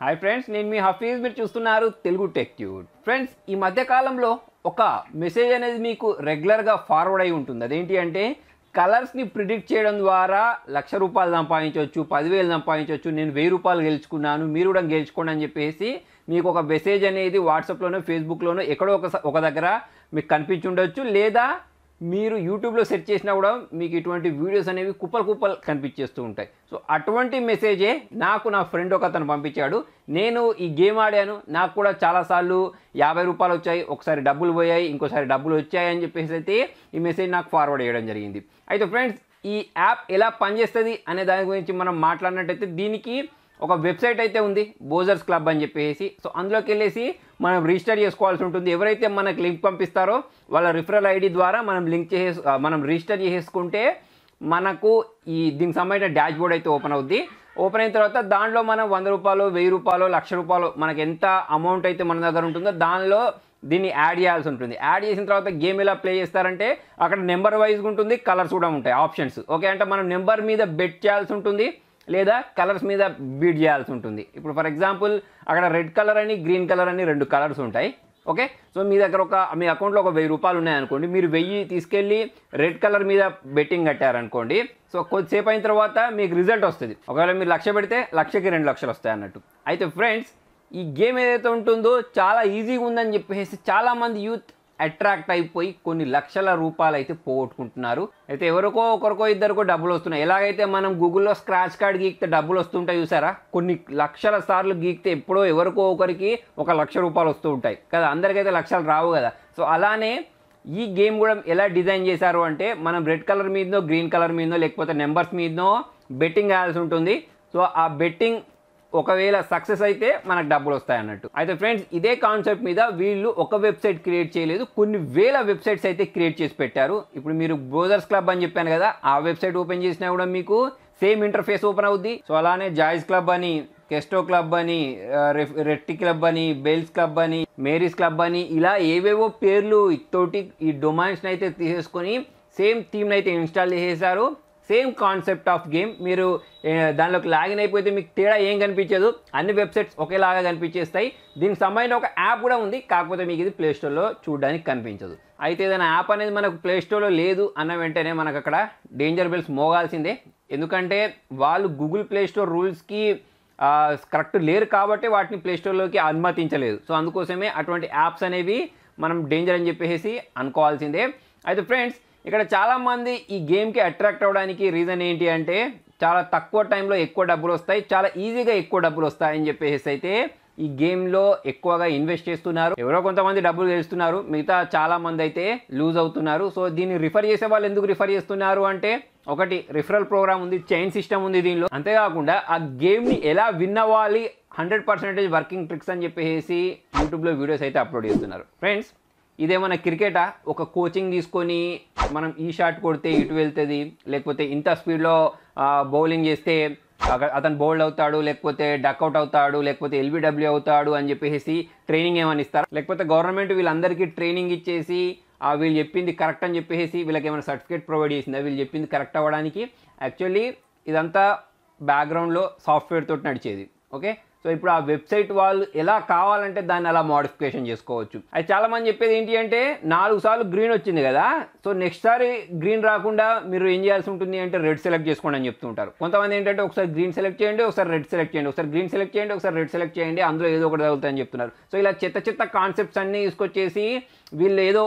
hi friends నేను మీ హఫీజ్ మీరు చూస్తున్నారు తెలుగు టెక్ ట్యూడ్ ఫ్రెండ్స్ ఈ మధ్యకాలంలో ఒక మెసేజ్ అనేది మీకు రెగ్యులర్గా ఫార్వర్డ్ అయి ఉంటుంది అదేంటి అంటే కలర్స్ని ప్రిడిక్ట్ చేయడం ద్వారా లక్ష రూపాయలు సంపాదించవచ్చు పదివేలు సంపాదించవచ్చు నేను వెయ్యి రూపాయలు గెలుచుకున్నాను మీరు కూడా గెలుచుకోండి అని చెప్పేసి మీకు ఒక మెసేజ్ అనేది వాట్సాప్లోనో ఫేస్బుక్లోనో ఎక్కడో ఒక ఒక దగ్గర మీకు కనిపించుండొచ్చు లేదా మీరు యూట్యూబ్లో సెర్చ్ చేసినా కూడా మీకు ఇటువంటి వీడియోస్ అనేవి కుప్పలు కుప్పలు కనిపించేస్తూ ఉంటాయి సో అటువంటి మెసేజే నాకు నా ఫ్రెండ్ ఒక అతను పంపించాడు నేను ఈ గేమ్ ఆడాను నాకు కూడా చాలాసార్లు యాభై రూపాయలు వచ్చాయి ఒకసారి డబ్బులు పోయాయి ఇంకోసారి డబ్బులు వచ్చాయి అని చెప్పేసి అయితే ఈ మెసేజ్ నాకు ఫార్వర్డ్ చేయడం జరిగింది అయితే ఫ్రెండ్స్ ఈ యాప్ ఎలా పనిచేస్తుంది అనే దాని గురించి మనం మాట్లాడినట్టయితే దీనికి ఒక వెబ్సైట్ అయితే ఉంది బోజర్స్ క్లబ్ అని చెప్పేసి సో అందులోకి వెళ్ళేసి మనం రిజిస్టర్ చేసుకోవాల్సి ఉంటుంది ఎవరైతే మనకు లింక్ పంపిస్తారో వాళ్ళ రిఫరల్ ఐడి ద్వారా మనం లింక్ చేసే మనం రిజిస్టర్ చేసేసుకుంటే మనకు ఈ దీనికి సంబంధించిన డాష్ బోర్డ్ అయితే ఓపెన్ అవుద్ది ఓపెన్ అయిన తర్వాత దాంట్లో మనం వంద రూపాయలు వెయ్యి రూపాయలు లక్ష రూపాయలు మనకు ఎంత అమౌంట్ అయితే మన దగ్గర ఉంటుందో దానిలో దీన్ని యాడ్ చేయాల్సి ఉంటుంది యాడ్ చేసిన తర్వాత గేమ్ ఎలా ప్లే చేస్తారంటే అక్కడ నెంబర్ వైజ్గా ఉంటుంది కలర్స్ కూడా ఉంటాయి ఆప్షన్స్ ఓకే అంటే మనం నెంబర్ మీద బెట్ చేయాల్సి ఉంటుంది లేదా కలర్స్ మీద బీడ్ చేయాల్సి ఉంటుంది ఇప్పుడు ఫర్ ఎగ్జాంపుల్ అక్కడ రెడ్ కలర్ అని గ్రీన్ కలర్ అని రెండు కలర్స్ ఉంటాయి ఓకే సో మీ దగ్గర ఒక మీ అకౌంట్లో ఒక వెయ్యి రూపాయలు ఉన్నాయనుకోండి మీరు వెయ్యి తీసుకెళ్ళి రెడ్ కలర్ మీద బెట్టింగ్ కట్టారనుకోండి సో కొద్దిసేపు అయిన తర్వాత మీకు రిజల్ట్ వస్తుంది ఒకవేళ మీరు లక్ష పెడితే లక్షకి రెండు లక్షలు వస్తాయి అన్నట్టు అయితే ఫ్రెండ్స్ ఈ గేమ్ ఏదైతే ఉంటుందో చాలా ఈజీగా ఉందని చెప్పేసి చాలామంది యూత్ అట్రాక్ట్ అయిపోయి కొన్ని లక్షల రూపాయలు అయితే పోగొట్టుకుంటున్నారు అయితే ఎవరికో ఒకరికో ఇద్దరికో డబ్బులు వస్తున్నాయి ఎలాగైతే మనం గూగుల్లో స్క్రాచ్ కార్డ్ గీక్తే డబ్బులు వస్తుంటాయి చూసారా కొన్ని లక్షల సార్లు గీక్తే ఎప్పుడో ఎవరికో ఒకరికి ఒక లక్ష రూపాయలు వస్తూ ఉంటాయి కదా అందరికైతే లక్షలు రావు కదా సో అలానే ఈ గేమ్ కూడా ఎలా డిజైన్ చేశారు అంటే మనం రెడ్ కలర్ మీదనో గ్రీన్ కలర్ మీదనో లేకపోతే నెంబర్స్ మీదనో బెట్టింగ్ వేయాల్సి ఉంటుంది సో ఆ బెట్టింగ్ ఒకవేళ సక్సెస్ అయితే మనకు డబ్బులు వస్తాయి అన్నట్టు అయితే ఫ్రెండ్స్ ఇదే కాన్సెప్ట్ మీద వీళ్ళు ఒక వెబ్సైట్ క్రియేట్ చేయలేదు కొన్ని వేల వెబ్సైట్స్ అయితే క్రియేట్ చేసి పెట్టారు ఇప్పుడు మీరు బ్రోజర్స్ క్లబ్ అని చెప్పాను కదా ఆ వెబ్సైట్ ఓపెన్ చేసినా కూడా మీకు సేమ్ ఇంటర్ఫేస్ ఓపెన్ అవుద్ది సో అలానే జాయిస్ క్లబ్ అని కెస్టో క్లబ్ అని రెట్టి క్లబ్ అని బెల్స్ క్లబ్ అని మేరీస్ క్లబ్ అని ఇలా ఏవేవో పేర్లు తోటి ఈ డొమైన్స్ని అయితే తీసేసుకొని సేమ్ థీమ్ అయితే ఇన్స్టాల్ చేసేసారు సేమ్ కాన్సెప్ట్ ఆఫ్ గేమ్ మీరు దానిలోకి లాగిన్ అయిపోతే మీకు తేడా ఏం కనిపించదు అన్ని వెబ్సైట్స్ ఒకేలాగా కనిపించేస్తాయి దీనికి సంబంధించిన ఒక యాప్ కూడా ఉంది కాకపోతే మీకు ఇది ప్లేస్టోర్లో చూడడానికి కనిపించదు అయితే ఏదైనా యాప్ అనేది మనకు ప్లేస్టోర్లో లేదు అన్న వెంటనే మనకు అక్కడ డేంజర్ బెల్స్ మోగాల్సిందే ఎందుకంటే వాళ్ళు గూగుల్ ప్లేస్టోర్ రూల్స్కి కరెక్ట్ లేరు కాబట్టి వాటిని ప్లేస్టోర్లోకి అనుమతించలేదు సో అందుకోసమే అటువంటి యాప్స్ అనేవి మనం డేంజర్ అని చెప్పేసి అనుకోవాల్సిందే అయితే ఫ్రెండ్స్ ఇక్కడ చాలామంది ఈ గేమ్కి అట్రాక్ట్ అవ్వడానికి రీజన్ ఏంటి అంటే చాలా తక్కువ టైంలో ఎక్కువ డబ్బులు వస్తాయి చాలా ఈజీగా ఎక్కువ డబ్బులు వస్తాయని చెప్పేసి అయితే ఈ గేమ్లో ఎక్కువగా ఇన్వెస్ట్ చేస్తున్నారు ఎవరో కొంతమంది డబ్బులు చేస్తున్నారు మిగతా చాలా మంది అయితే లూజ్ అవుతున్నారు సో దీన్ని రిఫర్ చేసే వాళ్ళు ఎందుకు రిఫర్ చేస్తున్నారు అంటే ఒకటి రిఫరల్ ప్రోగ్రామ్ ఉంది చైన్ సిస్టమ్ ఉంది దీనిలో అంతేకాకుండా ఆ గేమ్ని ఎలా విన్ అవ్వాలి హండ్రెడ్ పర్సెంటేజ్ వర్కింగ్ ట్రిక్స్ అని చెప్పేసి యూట్యూబ్లో వీడియోస్ అయితే అప్లోడ్ చేస్తున్నారు ఫ్రెండ్స్ ఇదేమన్నా క్రికెటా ఒక కోచింగ్ తీసుకొని మనం ఈ షాట్ కొడితే ఇటు వెళ్తుంది లేకపోతే ఇంత స్పీడ్లో బౌలింగ్ చేస్తే అతను బౌల్డ్ అవుతాడు లేకపోతే డక్అవుట్ అవుతాడు లేకపోతే ఎల్బిడబ్ల్యూ అవుతాడు అని చెప్పేసి ట్రైనింగ్ ఏమైనా ఇస్తారు లేకపోతే గవర్నమెంట్ వీళ్ళందరికీ ట్రైనింగ్ ఇచ్చేసి వీళ్ళు చెప్పింది కరెక్ట్ అని చెప్పేసి వీళ్ళకి ఏమైనా సర్టిఫికేట్ ప్రొవైడ్ చేసిందా వీళ్ళు చెప్పింది కరెక్ట్ అవ్వడానికి యాక్చువల్లీ ఇదంతా బ్యాక్గ్రౌండ్లో సాఫ్ట్వేర్ తోటి నడిచేది ఓకే సో ఇప్పుడు ఆ వెబ్సైట్ వాళ్ళు ఎలా కావాలంటే దాన్ని అలా మోడిఫికేషన్ చేసుకోవచ్చు అది చాలామంది చెప్పేది ఏంటి అంటే నాలుగు సార్లు గ్రీన్ వచ్చింది కదా సో నెక్స్ట్ సారి గ్రీన్ రాకుండా మీరు ఏం చేయాల్సి ఉంటుంది అంటే రెడ్ సెలెక్ట్ చేసుకోండి అని చెప్తుంటారు కొంతమంది ఏంటంటే ఒకసారి గ్రీన్ సెలెక్ట్ చేయండి ఒకసారి రెడ్ సెలెక్ట్ చేయండి ఒకసారి గ్రీన్ సెలెక్ట్ చేయండి ఒకసారి రెడ్ సెలెక్ట్ చేయండి అందులో ఏదో ఒకటి అని చెప్తున్నారు సో ఇలా చెత్త చెత్త కాన్సెప్ట్స్ అన్ని తీసుకొచ్చేసి వీళ్ళు ఏదో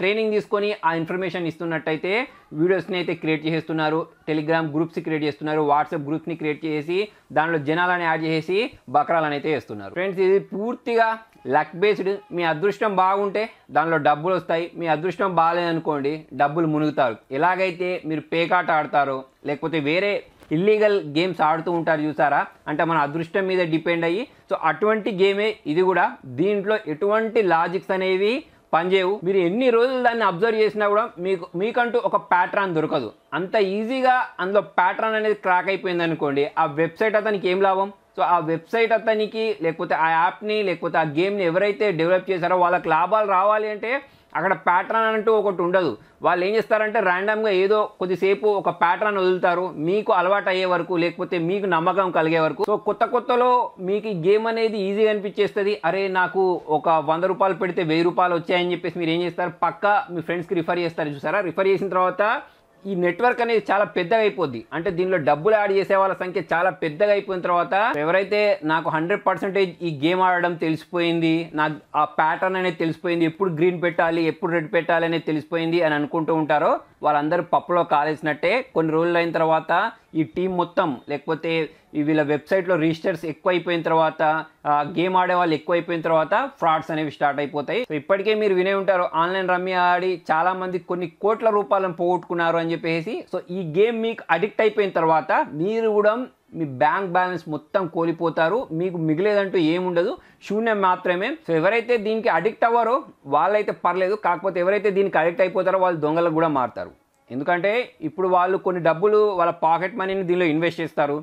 ట్రైనింగ్ తీసుకొని ఆ ఇన్ఫర్మేషన్ ఇస్తున్నట్టయితే వీడియోస్ని అయితే క్రియేట్ చేసేస్తున్నారు టెలిగ్రామ్ గ్రూప్స్ క్రియేట్ చేస్తున్నారు వాట్సాప్ గ్రూప్స్ని క్రియేట్ చేసి దానిలో జనాలని యాడ్ చేసి బకరాలను అయితే వేస్తున్నారు ఫ్రెండ్స్ ఇది పూర్తిగా లక్ బేస్డ్ మీ అదృష్టం బాగుంటే దానిలో డబ్బులు వస్తాయి మీ అదృష్టం బాగాలేదనుకోండి డబ్బులు మునుగుతారు ఎలాగైతే మీరు పేకాట ఆడతారో లేకపోతే వేరే ఇల్లీగల్ గేమ్స్ ఆడుతూ ఉంటారు చూసారా అంటే మన అదృష్టం మీద డిపెండ్ అయ్యి సో అటువంటి గేమే ఇది కూడా దీంట్లో ఎటువంటి లాజిక్స్ అనేవి పనిచేయవు మీరు ఎన్ని రోజులు దాన్ని అబ్జర్వ్ చేసినా కూడా మీకు మీకంటూ ఒక ప్యాటర్న్ దొరకదు అంత ఈజీగా అందులో ప్యాటర్న్ అనేది క్రాక్ అయిపోయింది అనుకోండి ఆ వెబ్సైట్ అతనికి ఏం లాభం సో ఆ వెబ్సైట్ అతనికి లేకపోతే ఆ యాప్ని లేకపోతే ఆ గేమ్ని ఎవరైతే డెవలప్ చేశారో వాళ్ళకి లాభాలు రావాలి అంటే అక్కడ ప్యాటర్న్ అంటూ ఒకటి ఉండదు వాళ్ళు ఏం చేస్తారంటే ర్యాండమ్గా ఏదో కొద్దిసేపు ఒక ప్యాటర్న్ వదులుతారు మీకు అలవాటు అయ్యే వరకు లేకపోతే మీకు నమ్మకం కలిగే వరకు సో కొత్త కొత్తలో మీకు ఈ గేమ్ అనేది ఈజీగా అనిపించేస్తుంది అరే నాకు ఒక వంద రూపాయలు పెడితే వెయ్యి రూపాయలు వచ్చాయని చెప్పేసి మీరు ఏం చేస్తారు పక్క మీ ఫ్రెండ్స్కి రిఫర్ చేస్తారు చూసారా రిఫర్ చేసిన తర్వాత ఈ నెట్వర్క్ అనేది చాలా పెద్దగా అయిపోద్ది అంటే దీనిలో డబ్బులు యాడ్ చేసే వాళ్ళ సంఖ్య చాలా పెద్దగా అయిపోయిన తర్వాత ఎవరైతే నాకు హండ్రెడ్ పర్సెంటేజ్ ఈ గేమ్ ఆడడం తెలిసిపోయింది నాకు ఆ ప్యాటర్న్ అనేది తెలిసిపోయింది ఎప్పుడు గ్రీన్ పెట్టాలి ఎప్పుడు రెడ్ పెట్టాలి అనేది తెలిసిపోయింది అని అనుకుంటూ ఉంటారో వాళ్ళందరూ పప్పులో కాలేసినట్టే కొన్ని రోజులు అయిన తర్వాత ఈ టీం మొత్తం లేకపోతే వీళ్ళ వెబ్సైట్లో రిజిస్టర్స్ ఎక్కువ అయిపోయిన తర్వాత గేమ్ ఆడే వాళ్ళు ఎక్కువ అయిపోయిన తర్వాత ఫ్రాడ్స్ అనేవి స్టార్ట్ అయిపోతాయి సో ఇప్పటికే మీరు వినే ఉంటారు ఆన్లైన్ రమ్మి ఆడి చాలామంది కొన్ని కోట్ల రూపాయలను పోగొట్టుకున్నారు అని చెప్పేసి సో ఈ గేమ్ మీకు అడిక్ట్ అయిపోయిన తర్వాత మీరు కూడా మీ బ్యాంక్ బ్యాలెన్స్ మొత్తం కోల్పోతారు మీకు మిగిలేదంటూ ఏముండదు శూన్యం మాత్రమే సో ఎవరైతే దీనికి అడిక్ట్ అవ్వరో వాళ్ళైతే పర్లేదు కాకపోతే ఎవరైతే దీనికి అడిక్ట్ అయిపోతారో వాళ్ళు దొంగలకు కూడా మారుతారు ఎందుకంటే ఇప్పుడు వాళ్ళు కొన్ని డబ్బులు వాళ్ళ పాకెట్ మనీని దీనిలో ఇన్వెస్ట్ చేస్తారు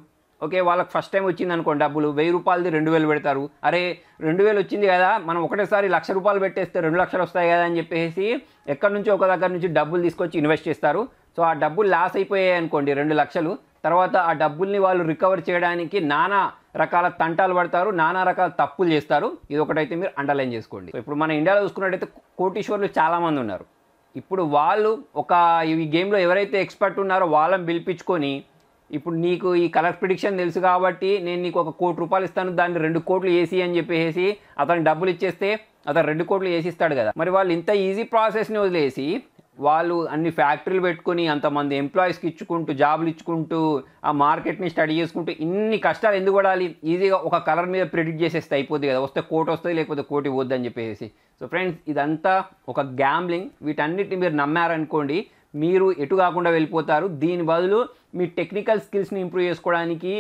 ఓకే వాళ్ళకి ఫస్ట్ టైం వచ్చింది అనుకోండి డబ్బులు వెయ్యి రూపాయలది రెండు వేలు పెడతారు అరే రెండు వేలు వచ్చింది కదా మనం ఒకటేసారి లక్ష రూపాయలు పెట్టేస్తే రెండు లక్షలు వస్తాయి కదా అని చెప్పేసి ఎక్కడి నుంచి ఒక దగ్గర నుంచి డబ్బులు తీసుకొచ్చి ఇన్వెస్ట్ చేస్తారు సో ఆ డబ్బులు లాస్ అయిపోయాయి అనుకోండి రెండు లక్షలు తర్వాత ఆ డబ్బుల్ని వాళ్ళు రికవర్ చేయడానికి నానా రకాల తంటాలు పడతారు నానా రకాల తప్పులు చేస్తారు ఇది ఒకటైతే మీరు అండర్లైన్ చేసుకోండి ఇప్పుడు మన ఇండియాలో చూసుకున్నట్టయితే కోటీశ్వర్లు చాలామంది ఉన్నారు ఇప్పుడు వాళ్ళు ఒక ఈ గేమ్లో ఎవరైతే ఎక్స్పర్ట్ ఉన్నారో వాళ్ళని పిలిపించుకొని ఇప్పుడు నీకు ఈ కలర్ ప్రిడిక్షన్ తెలుసు కాబట్టి నేను నీకు ఒక కోటి రూపాయలు ఇస్తాను దాన్ని రెండు కోట్లు వేసి అని చెప్పేసి అతను డబ్బులు ఇచ్చేస్తే అతను రెండు కోట్లు వేసిస్తాడు కదా మరి వాళ్ళు ఇంత ఈజీ ప్రాసెస్ని వదిలేసి వాళ్ళు అన్ని ఫ్యాక్టరీలు పెట్టుకుని అంతమంది ఎంప్లాయీస్కి ఇచ్చుకుంటూ జాబులు ఇచ్చుకుంటూ ఆ మార్కెట్ని స్టడీ చేసుకుంటూ ఇన్ని కష్టాలు ఎందుకు పడాలి ఈజీగా ఒక కలర్ మీద ప్రిడిక్ట్ చేసేస్తే అయిపోద్ది కదా వస్తే కోటి వస్తుంది లేకపోతే కోటి అని చెప్పేసి సో ఫ్రెండ్స్ ఇదంతా ఒక గ్యాంబ్లింగ్ వీటన్నిటిని మీరు నమ్మారనుకోండి మీరు ఎటు కాకుండా వెళ్ళిపోతారు దీని బదులు మీ టెక్నికల్ స్కిల్స్ని ఇంప్రూవ్ చేసుకోవడానికి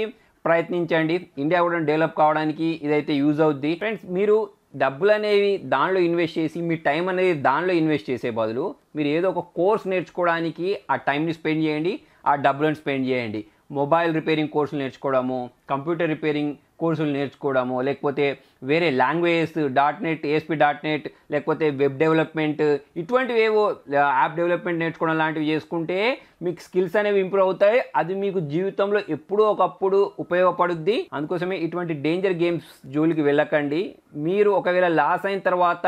ప్రయత్నించండి ఇండియా కూడా డెవలప్ కావడానికి ఇదైతే యూజ్ అవుద్ది ఫ్రెండ్స్ మీరు డబ్బులు అనేవి దానిలో ఇన్వెస్ట్ చేసి మీ టైం అనేది దానిలో ఇన్వెస్ట్ చేసే బదులు మీరు ఏదో ఒక కోర్స్ నేర్చుకోవడానికి ఆ టైంని స్పెండ్ చేయండి ఆ డబ్బులను స్పెండ్ చేయండి మొబైల్ రిపేరింగ్ కోర్సులు నేర్చుకోవడము కంప్యూటర్ రిపేరింగ్ కోర్సులు నేర్చుకోవడము లేకపోతే వేరే languages dot net ASP dot net లేకపోతే వెబ్ డెవలప్మెంట్ ఇటువంటివి ఏవో యాప్ డెవలప్మెంట్ నేర్చుకోవడం లాంటివి చేసుకుంటే మీకు స్కిల్స్ అనేవి ఇంప్రూవ్ అవుతాయి అది మీకు జీవితంలో ఎప్పుడూ ఒకప్పుడు ఉపయోగపడుద్ది అందుకోసమే ఇటువంటి డేంజర్ గేమ్స్ జోలికి వెళ్ళకండి మీరు ఒకవేళ లాస్ అయిన తర్వాత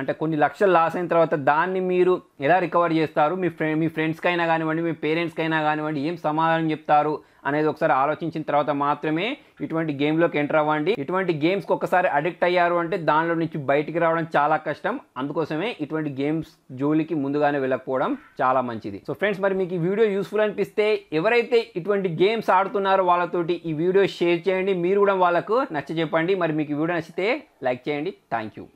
అంటే కొన్ని లక్షలు లాస్ అయిన తర్వాత దాన్ని మీరు ఎలా రికవర్ చేస్తారు మీ ఫ్రెండ్ మీ ఫ్రెండ్స్కైనా కానివ్వండి మీ పేరెంట్స్కైనా కానివ్వండి ఏం సమాధానం చెప్తారు అనేది ఒకసారి ఆలోచించిన తర్వాత మాత్రమే ఇటువంటి గేమ్లోకి ఎంటర్ అవ్వండి ఇటువంటి గేమ్స్కి ఒకసారి అడిక్ట్ అయ్యారు అంటే దానిలో నుంచి బయటికి రావడం చాలా కష్టం అందుకోసమే ఇటువంటి గేమ్స్ జోలికి ముందుగానే వెళ్ళకపోవడం చాలా మంచిది సో ఫ్రెండ్స్ మరి మీకు ఈ వీడియో యూస్ఫుల్ అనిపిస్తే ఎవరైతే ఇటువంటి గేమ్స్ ఆడుతున్నారో వాళ్ళతోటి ఈ వీడియో షేర్ చేయండి మీరు కూడా వాళ్ళకు నచ్చ చెప్పండి మరి మీకు వీడియో నచ్చితే లైక్ చేయండి థ్యాంక్ యూ